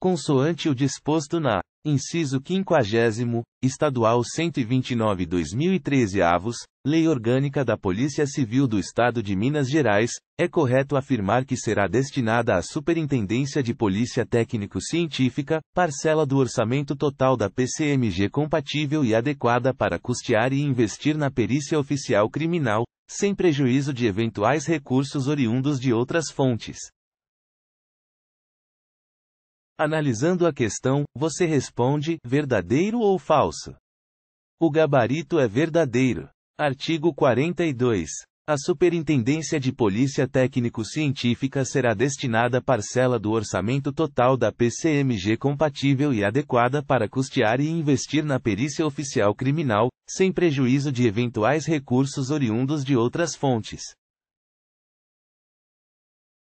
consoante o disposto na inciso 50 estadual 129/2013 avos, Lei Orgânica da Polícia Civil do Estado de Minas Gerais, é correto afirmar que será destinada à Superintendência de Polícia Técnico-Científica, parcela do orçamento total da PCMG compatível e adequada para custear e investir na perícia oficial criminal, sem prejuízo de eventuais recursos oriundos de outras fontes. Analisando a questão, você responde: verdadeiro ou falso? O gabarito é verdadeiro. Artigo 42. A Superintendência de Polícia Técnico-Científica será destinada parcela do orçamento total da PCMG compatível e adequada para custear e investir na perícia oficial criminal, sem prejuízo de eventuais recursos oriundos de outras fontes.